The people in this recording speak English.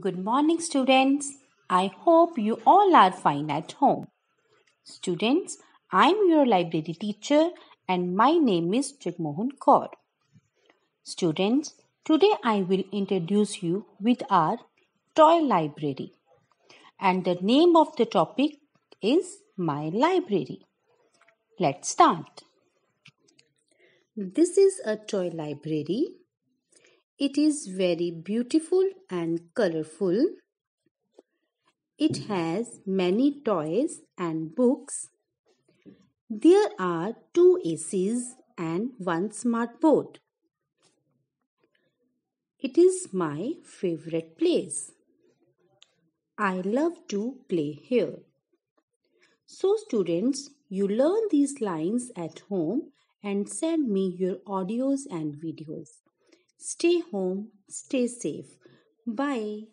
Good morning, students. I hope you all are fine at home. Students, I'm your library teacher and my name is Jagmohan Kaur. Students, today I will introduce you with our toy library. And the name of the topic is My Library. Let's start. This is a toy library it is very beautiful and colorful. It has many toys and books. There are two ACs and one smartboard. It is my favorite place. I love to play here. So, students, you learn these lines at home and send me your audios and videos. Stay home, stay safe. Bye.